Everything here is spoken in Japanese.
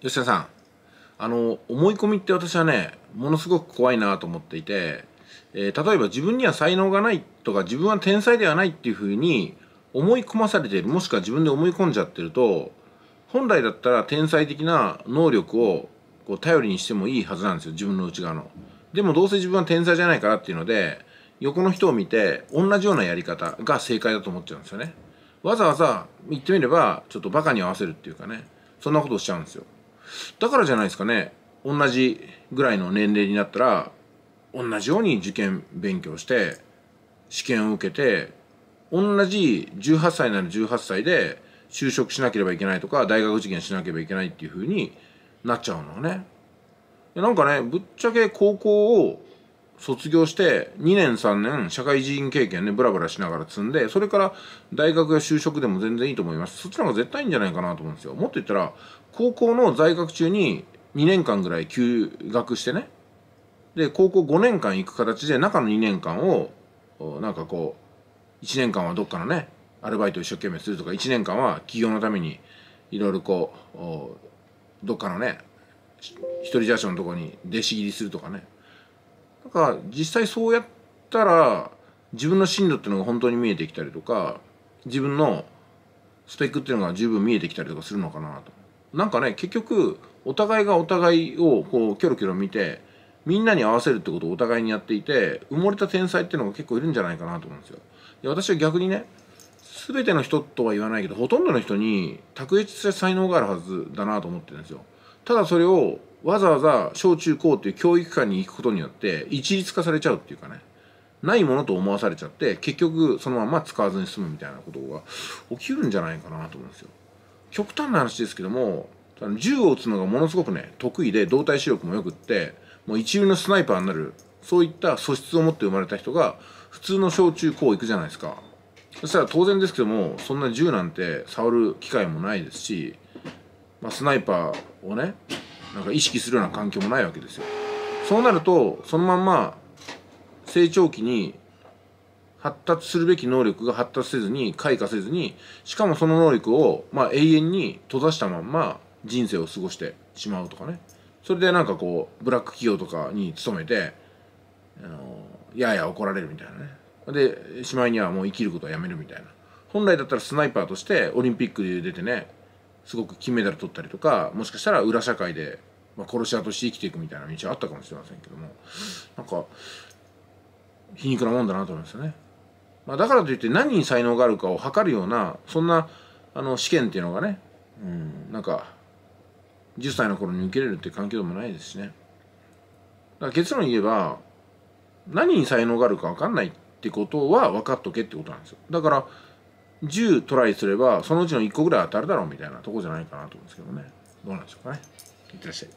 吉田さんあの思い込みって私はねものすごく怖いなと思っていて、えー、例えば自分には才能がないとか自分は天才ではないっていうふうに思い込まされているもしくは自分で思い込んじゃってると本来だったら天才的な能力をこう頼りにしてもいいはずなんですよ自分の内側の。でもどうせ自分は天才じゃないからっていうので横の人を見て同じようなやり方が正解だと思っちゃうんですよね。わざわざ言ってみればちょっとバカに合わせるっていうかねそんなことをしちゃうんですよ。だからじゃないですかね同じぐらいの年齢になったら同じように受験勉強して試験を受けて同じ18歳なら18歳で就職しなければいけないとか大学受験しなければいけないっていうふうになっちゃうのね。なんかねぶっちゃけ高校を卒業して2年3年社会人経験ねブラブラしながら積んでそれから大学や就職でも全然いいと思いますそっちの方が絶対いいんじゃないかなと思うんですよもっと言ったら高校の在学中に2年間ぐらい休学してねで高校5年間行く形で中の2年間をなんかこう1年間はどっかのねアルバイト一生懸命するとか1年間は企業のためにいろいろこうどっかのね一人社長のとこに弟子入りするとかねなんか実際そうやったら自分の進路っていうのが本当に見えてきたりとか自分のスペックっていうのが十分見えてきたりとかするのかなと。なんかね結局お互いがお互いをこうキョロキョロ見てみんなに合わせるってことをお互いにやっていて埋もれた天才っていうのが結構いるんじゃないかなと思うんですよ。で私は逆にね全ての人とは言わないけどほとんどの人に卓越した才能があるはずだなと思ってるんですよ。ただそれをわざわざ小中高ていう教育機関に行くことによって一律化されちゃうっていうかねないものと思わされちゃって結局そのまま使わずに済むみたいなことが起きるんじゃないかなと思うんですよ。極端な話ですけども銃を撃つのがものすごくね得意で動体視力もよくってもう一流のスナイパーになるそういった素質を持って生まれた人が普通の小中高行くじゃないですかそしたら当然ですけどもそんな銃なんて触る機会もないですしまあ、スナイパーをねなんか意識するような環境もないわけですよそうなるとそのまんま成長期に発達するべき能力が発達せずに開花せずにしかもその能力を、まあ、永遠に閉ざしたまんま人生を過ごしてしまうとかねそれでなんかこうブラック企業とかに勤めてあのやや怒られるみたいなねでしまいにはもう生きることはやめるみたいな本来だったらスナイパーとしてオリンピックで出てねすごく金メダル取ったりとかもしかしたら裏社会で、まあ、殺し屋として生きていくみたいな道はあったかもしれませんけどもなんか皮肉なもんだなと思いますよね。まあ、だからといって何に才能があるかを測るようなそんなあの試験っていうのがね、うん、なんか10歳の頃に受けれるって環境でもないですしね。だから結論言えば何に才能があるか分かんないってことは分かっとけってことなんですよ。だから10トライすればそのうちの1個ぐらい当たるだろうみたいなとこじゃないかなと思うんですけどねどうなんでしょうかねいってらっしゃい